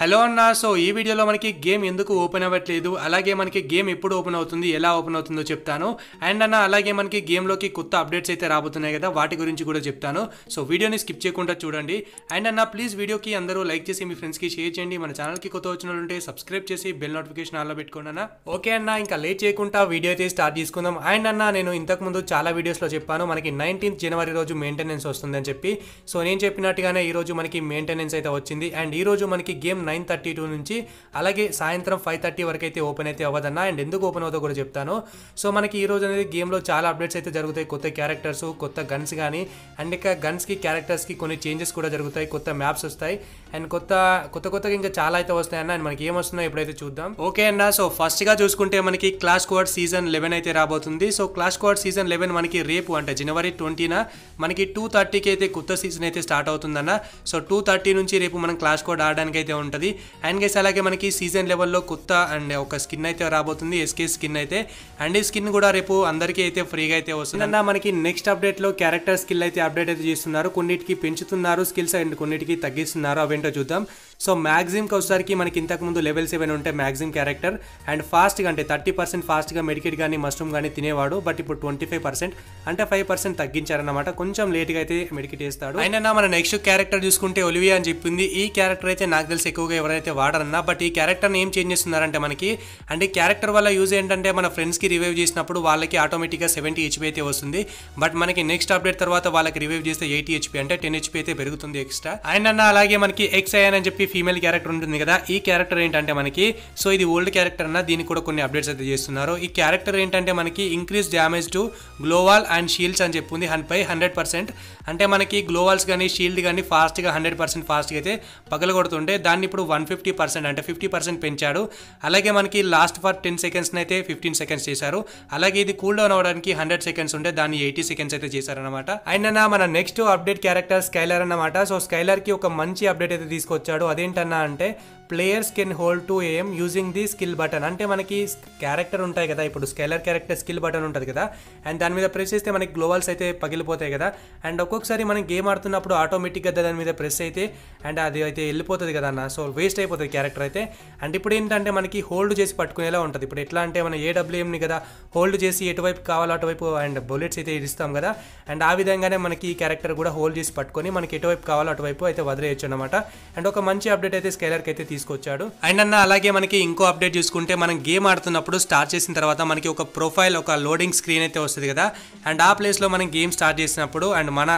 hello అన్న so ఈ వీడియోలో మనకి గేమ్ ఎందుకు ఓపెన్ అవ్వట్లేదు అలాగే మనకి గేమ్ ఎప్పుడు ఓపెన్ అవుతుంది ఎలా ఓపెన్ అవుతుందో చెప్తాను అండ్ అన్న అలాగే మనకి గేమ్లోకి కొత్త అప్డేట్స్ అయితే రాబోతున్నాయి కదా వాటి గురించి కూడా చెప్తాను సో వీడియోని స్కిప్ చేయకుండా చూడండి అండ్ అన్న ప్లీజ్ వీడియోకి అందరూ లైక్ చేసి మీ ఫ్రెండ్స్కి షేర్ చేయండి మన ఛానల్కి కొత్త వచ్చిన ఉంటే సబ్స్క్రైబ్ చేసి బెల్ నోటిఫికేషన్ ఆన్లో పెట్టుకోండి అన్న ఓకే అన్న ఇంకా లేట్ చేయకుండా వీడియో అయితే స్టార్ట్ చేసుకుందాం అండ్ అన్న నేను ఇంతకుముందు చాలా వీడియోస్లో చెప్పాను మనకి నైన్టీన్త్ జనవరి రోజు మెయింటెనెన్స్ వస్తుందని చెప్పి సో నేను చెప్పినట్టుగానే ఈరోజు మనకి మెయింటెనెన్స్ అయితే వచ్చింది అండ్ ఈరోజు మనకి గేమ్ నైన్ థర్టీ టూ నుంచి అలాగే సాయంత్రం ఫైవ్ థర్టీ వరకు అయితే ఓపెన్ అయితే అవ్వదన్న అండ్ ఎందుకు ఓపెన్ అవుతుందో కూడా చెప్తాను సో మనకి ఈ రోజు అనేది గేమ్లో చాలా అప్డేట్స్ అయితే జరుగుతాయి కొత్త క్యారెక్టర్స్ కొత్త గన్స్ కానీ అండ్ ఇక గన్స్కి క్యారెక్టర్స్కి కొన్ని చేంజెస్ కూడా జరుగుతాయి కొత్త మ్యాప్స్ వస్తాయి అండ్ కొత్త కొత్త కొత్తగా ఇంకా చాలా అయితే వస్తాయన్న అండ్ మనకి ఏమొస్తున్నాయో ఎప్పుడైతే చూద్దాం ఓకే అన్న సో ఫస్ట్గా చూసుకుంటే మనకి క్లాస్ కోడ్ సీజన్ లెవెన్ అయితే రాబోతుంది so class code season eleven మనకి రేపు అంటే జనవరి ట్వంటీన మనకి టూ థర్టీకి అయితే కొత్త సీజన్ అయితే స్టార్ట్ అవుతుందన్న సో టూ థర్టీ నుంచి రేపు మనం క్లాస్ కోడ్ ఆడడానికి అయితే ఉంటుంది ఉంటుంది అండ్ గైస్ అలాగే మనకి సీజన్ లెవెల్లో కొత్త అండ్ ఒక స్కిన్ అయితే రాబోతుంది ఎస్కే స్కిన్ అయితే అండ్ ఈ స్కిన్ కూడా రేపు అందరికీ అయితే ఫ్రీగా అయితే వస్తుంది అన్న మనకి నెక్స్ట్ అప్డేట్లో క్యారెక్టర్ స్కిల్ అయితే అప్డేట్ అయితే చేస్తున్నారు కొన్నిటికి పెంచుతున్నారు స్కిల్స్ అండ్ కొన్నిటికి తగ్గిస్తున్నారు అవేంటో చూద్దాం సో మ్యాక్సిమ్కి వచ్చేసరికి మనకి ఇంతకుముందు లెవెల్స్ ఏమైనా ఉంటే మ్యాక్సిమ్ క్యారెక్టర్ అండ్ ఫాస్ట్గా అంటే థర్టీ పర్సెంట్ ఫాస్ట్గా మెడికేట్ కానీ మష్రూమ్ కానీ తినేవాడు బట్ ఇప్పుడు ట్వంటీ ఫైవ్ పర్సెంట్ అంటే ఫైవ్ పర్సెంట్ తగ్గించారనమాట కొంచెం లేట్గా అయితే మెడికేట్ చేస్తాడు అయినా మన నెక్స్ట్ క్యారెక్టర్ చూసుకుంటే ఒలివియా అని చెప్పింది ఈ క్యారెక్టర్ అయితే నాకు తెలిసి ఎక్కువగా ఎవరైతే వాడరన్నా బట్ ఈ క్యారెక్టర్ని ఏం చేంజ్ చేస్తున్నారంటే మనకి అంటే క్యారెక్టర్ వల్ల యూజ్ ఏంటంటే మన ఫ్రెండ్స్కి రివైవ్ చేసినప్పుడు వాళ్ళకి ఆటోమేటిక్గా సెవెంటీ హెచ్పీ అయితే వస్తుంది బట్ మనకి నెక్స్ట్ అప్డేట్ తర్వాత వాళ్ళకి రివైవ్ చేస్తే ఎయిటీ హెచ్పీ అంటే టెన్ హెచ్పీ అయితే పెరుగుతుంది ఎక్స్ట్రా అయినన్నా అలాగే మనకి ఎక్స్ అయ్యానని చెప్పి ఫీమేల్ క్యారెక్టర్ ఉంటుంది కదా ఈ క్యారెక్టర్ ఏంటంటే మనకి సో ఇది ఓల్డ్ క్యారెక్టర్ అన్న దీనికి కూడా కొన్ని అప్డేట్స్ అయితే చేస్తున్నారు ఈ క్యారెక్టర్ ఏంటంటే మనకి increase damage to gloo wall and shields అని చెప్పింది హండ్పై హండ్రెడ్ పర్సెంట్ అంటే మనకి గ్లోవాల్స్ కానీ షీల్డ్ కానీ ఫాస్ట్గా హండ్రెడ్ పర్సెంట్ ఫాస్ట్గా అయితే పగలగొడుతుంటే దాన్ని ఇప్పుడు వన్ ఫిఫ్టీ పర్సెంట్ అంటే ఫిఫ్టీ పర్సెంట్ పెంచాడు అలాగే మనకి లాస్ట్ ఫర్ టెన్ సెకండ్స్ని అయితే ఫిఫ్టీన్ సెకండ్స్ చేశారు అలాగే ఇది కూల్ డౌన్ అవడానికి హండ్రెడ్ సెకండ్స్ ఉంటే దాన్ని ఎయిటీ సెకండ్స్ అయితే చేశారనమాట అయినా మన నెక్స్ట్ అప్డేట్ క్యారెక్టర్ స్కైలర్ అన్నమాట సో స్కైలర్కి ఒక మంచి అప్డేట్ అయితే తీసుకొచ్చాడు అదేంటన్నా అంటే players can hold to aim using the skill button అంటే మనకి క్యారెక్టర్ ఉంటాయి కదా ఇప్పుడు స్కెలర్ క్యారెక్టర్ స్కిల్ బటన్ ఉంటుంది కదా అండ్ దాని మీద ప్రెస్ చేస్తే మనకి గ్లోవల్స్ అయితే పగిలిపోతాయి కదా అండ్ ఒక్కొక్కసారి మనం గేమ్ ఆడుతున్నప్పుడు ఆటోమేటిక్గా దాని మీద ప్రెస్ అయితే అండ్ అది అయితే వెళ్ళిపోతుంది కదా అన్న సో వేస్ట్ అయిపోతుంది క్యారెక్టర్ అయితే అండ్ ఇప్పుడు ఏంటంటే మనకి హోల్డ్ చేసి పట్టుకునేలా ఉంటుంది ఇప్పుడు ఎట్లా అంటే మనం ఏడబ్ల్యూఎంని కదా హోల్డ్ చేసి ఎటువైపు కావాలో అటువైపు అండ్ బుల్లెట్స్ అయితే ఇస్తాం కదా అండ్ ఆ విధంగానే మనకి ఈ క్యారెక్టర్ కూడా హోల్డ్ చేసి పట్టుకొని మనకి ఎటువైపు కావాలో అటువైపు అయితే వదిలేయచ్చు అనమాట అండ్ ఒక మంచి అప్డేట్ అయితే స్కెలర్కి అయితే తీసుకొచ్చాడు అండ్ అన్న అలాగే మనకి ఇంకో అప్డేట్ చూసుకుంటే మనం గేమ్ ఆడుతున్నప్పుడు స్టార్ట్ చేసిన తర్వాత మనకి ఒక ప్రొఫైల్ ఒక లోడింగ్ స్క్రీన్ అయితే వస్తుంది కదా అండ్ ఆ ప్లేస్లో మనం గేమ్ స్టార్ట్ చేసినప్పుడు అండ్ మన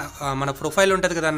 మన ప్రొఫైల్ ఉంటుంది కదా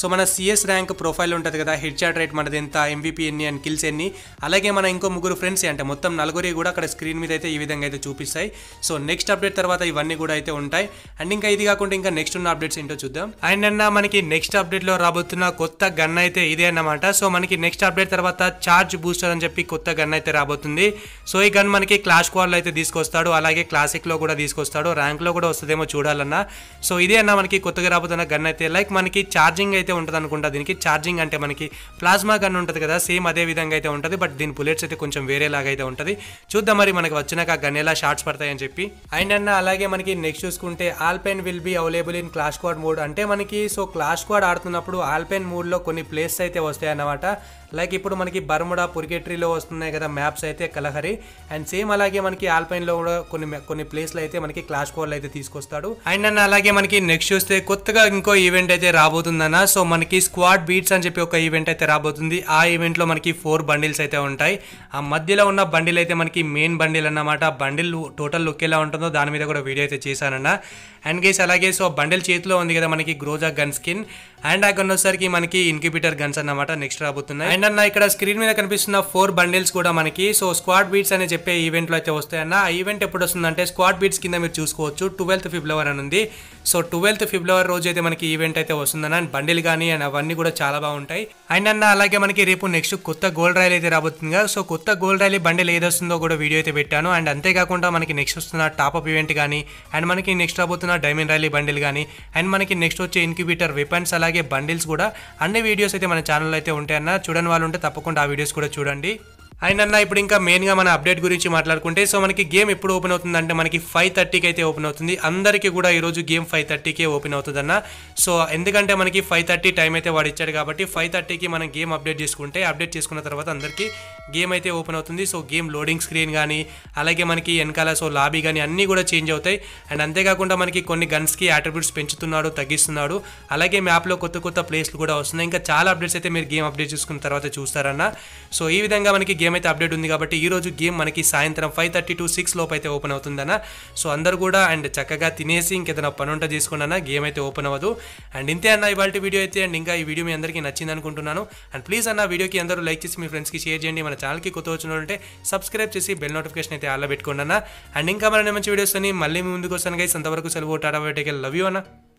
సో మన సిఎస్ ర్యాంక్ ప్రొఫైల్ ఉంటుంది కదా హెడ్ చాట్ రేట్ మనది ఎంత ఎంవీపీ ఎన్ని అండ్ కిల్స్ ఎన్ని అలాగే మన ఇంకో ముగ్గురు ఫ్రెండ్స్ అంటే మొత్తం నలుగురి కూడా అక్కడ స్క్రీన్ మీద అయితే ఈ విధంగా అయితే చూపిస్తాయి సో నెక్స్ట్ అప్డేట్ తర్వాత ఇవన్నీ కూడా అయితే ఉంటాయి అండ్ ఇంకా ఇది కాకుండా ఇంకా నెక్స్ట్ ఉన్న అప్డేట్స్ ఏంటో చూద్దాం అండ్ అన్న మనకి నెక్స్ట్ అప్డేట్లో రాబోతున్న కొత్త గన్ అయితే ఇదే అన్నమాట సో మనకి నెక్స్ట్ అప్డేట్ తర్వాత చార్జ్ బూస్టర్ అని చెప్పి కొత్త గన్ అయితే రాబోతుంది సో ఈ గన్ మనకి క్లాష్ క్వాల్లో అయితే తీసుకొస్తాడు అలాగే క్లాసిక్లో కూడా తీసుకొస్తాడు ర్యాంక్లో కూడా వస్తుందేమో చూడాలన్నా సో ఇదే అన్న మనకి కొత్తగా రాబోతున్న గన్ అయితే లైక్ మనకి ఛార్జింగ్ అయితే ఉంటుంది అనుకుంటా దీనికి ఛార్జింగ్ అంటే మనకి ప్లాస్మా గన్ ఉంటుంది కదా సేమ్ అదే విధంగా అయితే ఉంటుంది బట్ దీని బుల్లెట్స్ అయితే కొంచెం వేరేలాగా అయితే ఉంటుంది చూద్దాం మరి మనకి వచ్చినాక ఆ గన్ ఎలా షార్ట్స్ పడతాయని చెప్పి అండ్ అన్న అలాగే మనకి నెక్స్ట్ చూసుకుంటే Alpine will be available in clash squad mode అంటే మనకి సో క్లాష్ క్వాడ్ ఆడుతున్నప్పుడు ఆల్పెన్ మోడ్లో కొన్ని ప్లేస్ అయితే వస్తాయి అన్నమాట లైక్ ఇప్పుడు మనకి బర్ముడా పురిగేట్రీలో వస్తున్నాయి కదా మ్యాప్స్ అయితే కలహరి అండ్ సేమ్ అలాగే మనకి ఆల్పైన్లో కూడా కొన్ని కొన్ని ప్లేస్లు అయితే మనకి క్లాష్ కోర్లు అయితే తీసుకొస్తాడు అండ్ అన్న అలాగే మనకి నెక్స్ట్ చూస్తే కొత్తగా ఇంకో ఈవెంట్ అయితే రాబోతుందన్న సో మనకి స్క్వాడ్ బీట్స్ అని చెప్పి ఒక ఈవెంట్ అయితే రాబోతుంది ఆ ఈవెంట్లో మనకి ఫోర్ బండిల్స్ అయితే ఉంటాయి ఆ మధ్యలో ఉన్న బండిల్ అయితే మనకి మెయిన్ బండిల్ అన్నమాట బండిల్ టోటల్ లుక్ ఎలా ఉంటుందో దాని మీద కూడా వీడియో అయితే చేశానన్న అండ్ గేస్ అలాగే సో బండిల్ చేతిలో ఉంది కదా మనకి గ్రోజా గన్ స్కిన్ అండ్ ఆ గన్ వచ్చేసరికి మనకి ఇన్క్యూబిటర్ గన్స్ అన్నమాట నెక్స్ట్ రాబోతున్నాయి అండ్ అన్న ఇక్కడ స్క్రీన్ మీద కనిపిస్తున్న ఫోర్ బండిల్స్ కూడా మనకి సో స్క్వాడ్ బీట్స్ అని చెప్పే ఈవెంట్లో అయితే వస్తాయన్న ఆ ఈవెంట్ ఎప్పుడు వస్తుందంటే స్క్వాడ్ బీట్స్ కింద మీరు చూసుకోవచ్చు ట్వెల్త్ ఫిబ్రవరి అని ఉంది సో ట్వెల్త్ ఫిబ్రవరి రోజు అయితే మనకి ఈవెంట్ అయితే వస్తుందన్న అండ్ బండిల్ మ్యూజిక్ కానీ అండ్ అవన్నీ కూడా చాలా బాగుంటాయి అండ్ అన్న అలాగే మనకి రేపు నెక్స్ట్ కొత్త గోల్డ్ రైల్ అయితే రాబోతుంది సో కొత్త గోల్డ్ రైల్ బండిల్ ఏదొస్తుందో కూడా వీడియో అయితే పెట్టాను అండ్ అంతేకాకుండా మనకి నెక్స్ట్ వస్తున్న టాప్ అప్ ఈవెంట్ కానీ అండ్ మనకి నెక్స్ట్ రాబోతున్న డైమండ్ రైలీ బండిల్ కానీ అండ్ మనకి నెక్స్ట్ వచ్చే ఇన్క్యుబేటర్ వెపన్స్ అలాగే బండిల్స్ కూడా అన్ని వీడియోస్ అయితే మన ఛానల్లో అయితే ఉంటాయన్న చూడని వాళ్ళు ఉంటే తప్పకుండా ఆ వీడియోస్ కూడా చూడండి అండ్ అన్న ఇప్పుడు ఇంకా మెయిన్గా మన అప్డేట్ గురించి మాట్లాడుకుంటే సో మనకి గేమ్ ఎప్పుడు ఓపెన్ అవుతుంది అంటే మనకి ఫైవ్ థర్టీకి అయితే ఓపెన్ అవుతుంది అందరికీ కూడా ఈరోజు గేమ్ ఫైవ్ థర్టీకే ఓపెన్ అవుతుందన్న సో ఎందుకంటే మనకి ఫైవ్ థర్టీ టైం అయితే వాడు ఇచ్చాడు కాబట్టి ఫైవ్ థర్టీకి మనం గేమ్ అప్డేట్ చేసుకుంటే అప్డేట్ చేసుకున్న తర్వాత అందరికీ గేమ్ అయితే ఓపెన్ అవుతుంది సో గేమ్ లోడింగ్ స్క్రీన్ కానీ అలాగే మనకి వెనకాల సో లాబీ కానీ అన్నీ కూడా చేంజ్ అవుతాయి అండ్ అంతేకాకుండా మనకి కొన్ని గన్స్కి యాట్రిబ్యూట్స్ పెంచుతున్నాడు తగ్గిస్తున్నాడు అలాగే మ్యాప్లో కొత్త కొత్త ప్లేస్లు కూడా వస్తున్నాయి ఇంకా చాలా అప్డేట్స్ అయితే మీరు గేమ్ అప్డేట్ చేసుకున్న తర్వాత చూస్తారన్న సో ఈ విధంగా మనకి గేమ్ గేమ్ అయితే అప్డేట్ ఉంది కాబట్టి ఈ రోజు గేమ్ మనకి సాయంత్రం ఫైవ్ థర్టీ టు సిక్స్ లోపు అయితే ఓపెన్ అవుతుందన్న సో అందరు కూడా అండ్ చక్కగా తినేసి ఇంకేదైనా పనుంట చేసుకున్నా గేమ్ అయితే ఓపెన్ అవ్వదు అండ్ ఇంతే అన్న ఇవాళ వీడియో అయితే అండ్ ఇంకా ఈ వీడియో మీ అందరికీ నచ్చింది అనుకుంటున్నాను అండ్ ప్లీజ్ అన్న వీడియోకి అందరూ లైక్ చేసి మీ ఫ్రెండ్స్కి షేర్ చేయండి మన ఛానల్కి కొత్త వచ్చిన ఉంటే సబ్స్క్రైబ్ చేసి బెల్ నోటిఫికేషన్ అయితే అలా పెట్టుకోండి అన్న అండ్ ఇంకా మన మంచి వీడియోస్ అని మళ్ళీ ముందుకు వస్తాను గైస్ అంతవరకు సెలవు టాటా బయటకి లవ్ యూ అన్న